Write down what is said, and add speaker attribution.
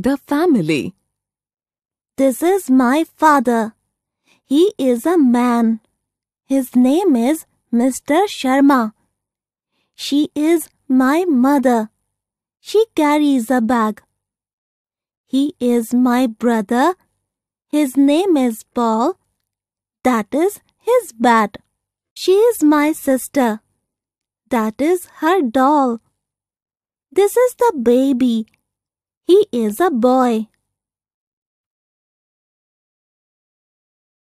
Speaker 1: The family.
Speaker 2: This is my father. He is a man. His name is Mr. Sharma. She is my mother. She carries a bag. He is my brother. His name is Paul. That is his bat. She is my sister. That is her doll. This is the baby. He is a boy.